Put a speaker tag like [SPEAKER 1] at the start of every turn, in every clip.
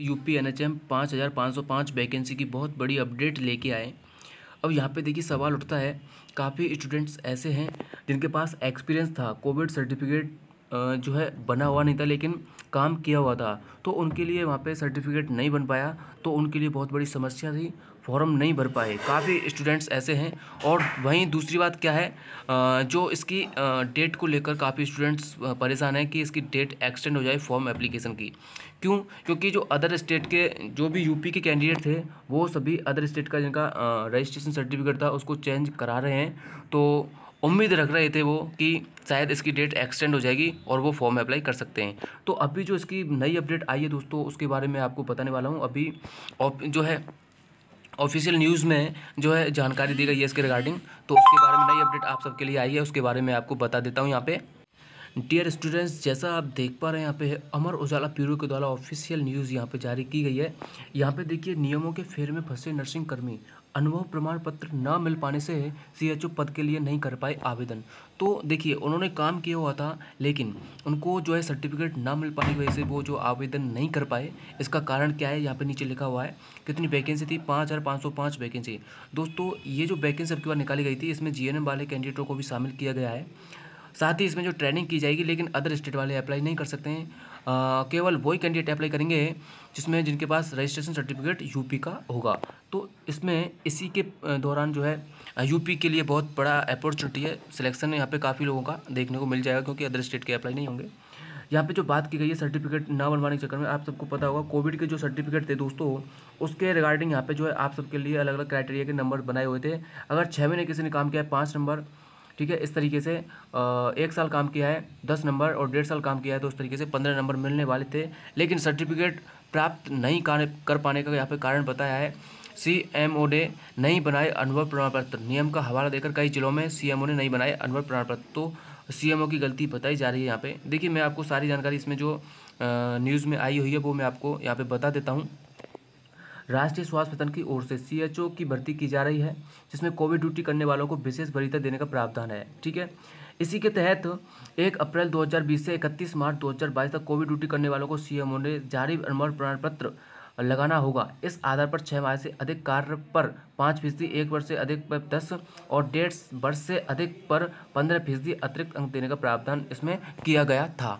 [SPEAKER 1] UP N H M हजार पाँच सौ पाँच वैकेंसी की बहुत बड़ी अपडेट लेके आए अब यहाँ पे देखिए सवाल उठता है काफ़ी स्टूडेंट्स ऐसे हैं जिनके पास एक्सपीरियंस था कोविड सर्टिफिकेट जो है बना हुआ नहीं था लेकिन काम किया हुआ था तो उनके लिए वहाँ पे सर्टिफिकेट नहीं बन पाया तो उनके लिए बहुत बड़ी समस्या थी फॉर्म नहीं भर पाए काफ़ी स्टूडेंट्स ऐसे हैं और वहीं दूसरी बात क्या है जो इसकी डेट को लेकर काफ़ी स्टूडेंट्स परेशान हैं कि इसकी डेट एक्सटेंड हो जाए फॉर्म एप्लीकेशन की क्यों क्योंकि जो अदर स्टेट के जो भी यूपी के कैंडिडेट थे वो सभी अदर स्टेट का जिनका रजिस्ट्रेशन सर्टिफिकेट था उसको चेंज करा रहे हैं तो उम्मीद रख रहे थे वो कि शायद इसकी डेट एक्सटेंड हो जाएगी और वो फॉर्म अप्लाई कर सकते हैं तो अभी जो इसकी नई अपडेट आई है दोस्तों उसके बारे में आपको बताने वाला हूँ अभी जो है ऑफिशियल न्यूज़ में जो है जानकारी दी गई है इसके रिगार्डिंग तो उसके बारे में नई अपडेट आप सबके लिए आई है उसके बारे में आपको बता देता हूँ यहाँ पे डियर स्टूडेंट्स जैसा आप देख पा रहे हैं यहाँ पे अमर उजाला प्यूरो के द्वारा ऑफिशियल न्यूज़ यहाँ पे जारी की गई है यहाँ पे देखिए नियमों के फेर में फंसे नर्सिंग कर्मी अनुभव प्रमाण पत्र ना मिल पाने से सी एच ओ पद के लिए नहीं कर पाए आवेदन तो देखिए उन्होंने काम किया हुआ था लेकिन उनको जो है सर्टिफिकेट ना मिल पाने की वजह से वो जो आवेदन नहीं कर पाए इसका कारण क्या है यहाँ पे नीचे लिखा हुआ है कितनी वैकेंसी थी पाँच हज़ार पाँच सौ पाँच वैकेंसी दोस्तों ये जो वैकेंसी आपकी बार निकाली गई थी इसमें जी वाले कैंडिडेटों को भी शामिल किया गया है साथ ही इसमें जो ट्रेनिंग की जाएगी लेकिन अदर स्टेट वाले अप्लाई नहीं कर सकते हैं केवल वही कैंडिडेट अप्लाई करेंगे जिसमें जिनके पास रजिस्ट्रेशन सर्टिफिकेट यूपी का होगा तो इसमें इसी के दौरान जो है यूपी के लिए बहुत बड़ा अपॉर्चुनिटी है सिलेक्शन यहाँ पे काफ़ी लोगों का देखने को मिल जाएगा क्योंकि अदर स्टेट के अप्लाई नहीं होंगे यहाँ पे जो बात की गई है सर्टिफिकेट ना बनवाने के चक्कर में आप सबको पता होगा कोविड के जो सर्टिफिकेट थे दोस्तों उसके रिगार्डिंग यहाँ पे जो है आप सबके लिए अलग अलग क्राइटेरिया के नंबर बनाए हुए थे अगर छः महीने किसी ने काम किया है पाँच नंबर ठीक है इस तरीके से एक साल काम किया है दस नंबर और डेढ़ साल काम किया है तो उस तरीके से पंद्रह नंबर मिलने वाले थे लेकिन सर्टिफिकेट प्राप्त नहीं कर पाने का यहाँ पर कारण बताया है सी एम ओ ने नहीं बनाए अनुभव प्रमाण पत्र नियम का हवाला देकर कई जिलों में सी एम ओ ने नहीं बनाए अनुभव प्रमाण पत्र तो सी एम ओ की गलती बताई जा रही है यहाँ पे देखिए मैं आपको सारी जानकारी इसमें जो न्यूज़ में आई हुई है वो मैं आपको यहाँ पे बता देता हूँ राष्ट्रीय स्वास्थ्य मिशन की ओर से सीएचओ की भर्ती की जा रही है जिसमें कोविड ड्यूटी करने वालों को विशेष वरीयता देने का प्रावधान है ठीक है इसी के तहत एक अप्रैल 2020 से 31 मार्च 2022 तक कोविड ड्यूटी करने वालों को सी ने जारी अनुमान प्रमाण पत्र लगाना होगा इस आधार पर छः माह से अधिक कार्य पर पाँच फीसदी एक वर्ष से अधिक पर दस और डेढ़ वर्ष से अधिक पर पंद्रह फीसदी अतिरिक्त अंक देने का प्रावधान इसमें किया गया था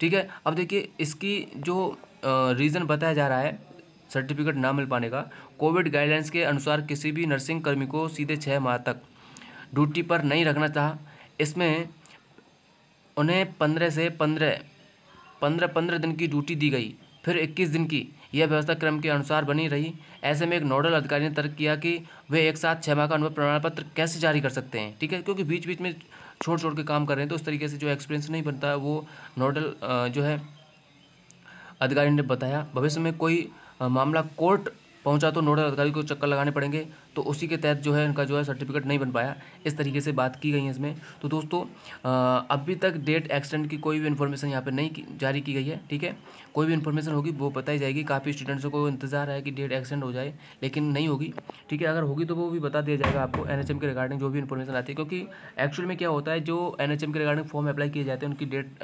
[SPEAKER 1] ठीक है अब देखिए इसकी जो रीज़न बताया जा रहा है सर्टिफिकेट ना मिल पाने का कोविड गाइडलाइंस के अनुसार किसी भी नर्सिंग कर्मी को सीधे छः माह तक ड्यूटी पर नहीं रखना चाहा इसमें उन्हें पंद्रह से पंद्रह पंद्रह पंद्रह दिन की ड्यूटी दी गई फिर इक्कीस दिन की यह व्यवस्था क्रम के अनुसार बनी रही ऐसे में एक नोडल अधिकारी ने तर्क किया कि वे एक साथ छः माह का अनुभव प्रमाण पत्र कैसे जारी कर सकते हैं ठीक है क्योंकि बीच बीच में छोड़ छोड़ के काम कर रहे हैं तो उस तरीके से जो एक्सपीरियंस नहीं बनता वो नोडल जो है अधिकारी ने बताया भविष्य में कोई मामला कोर्ट पहुंचा तो नोडल अधिकारी को चक्कर लगाने पड़ेंगे तो उसी के तहत जो है इनका जो है सर्टिफिकेट नहीं बन पाया इस तरीके से बात की गई है इसमें तो दोस्तों अभी तक डेट एक्सटेंड की कोई भी इन्फॉर्मेशन यहाँ पर नहीं जारी की गई है ठीक है कोई भी इन्फॉर्मेशन होगी वो बताई जाएगी काफ़ी स्टूडेंट्स को इंतजार है कि डेट एक्सटेंड हो जाए लेकिन नहीं होगी ठीक है अगर होगी तो वो भी बता दिया जाएगा आपको एन के रिगार्डिंग जो भी इन्फॉर्मेशन आती है क्योंकि एक्चुअल में क्या होता है जो एन के रिगार्डिंग फॉर्म अप्लाई किए जाते हैं उनकी डेट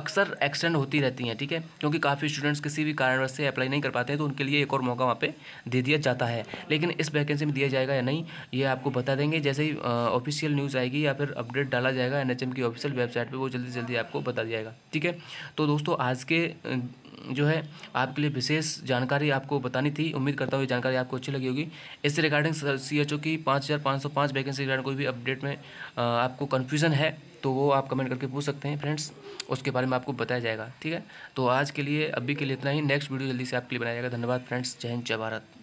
[SPEAKER 1] अक्सर एक्सटेंड होती रहती हैं ठीक है क्योंकि काफ़ी स्टूडेंट्स किसी भी कारणवश से अप्लाई नहीं कर पाते हैं तो उनके लिए एक और मौका वहाँ पर दे दिया जाता है लेकिन इस वैकेंसी में दिया जाएगा या नहीं ये आपको बता देंगे जैसे ही ऑफिशियल न्यूज़ आएगी या फिर अपडेट डाला जाएगा एन की ऑफिशियल वेबसाइट पर वो जल्दी जल्दी आपको बता जाएगा ठीक है तो दोस्तों आज के जो है आपके लिए विशेष जानकारी आपको बतानी थी उम्मीद करता हूँ ये जानकारी आपको अच्छी लगी होगी इससे रिगार्डिंग सी एच ओ की पाँच हज़ार पाँच सौ पाँच वैकेंसी रिगार्डिंग कोई भी अपडेट में आपको कन्फ्यूज़न है तो वो आप कमेंट करके पूछ सकते हैं फ्रेंड्स उसके बारे में आपको बताया जाएगा ठीक है तो आज के लिए अभी के लिए इतना ही नेक्स्ट वीडियो जल्दी से आपके लिए बनाया जाएगा धन्यवाद फ्रेंड्स जय हिंद जय भारत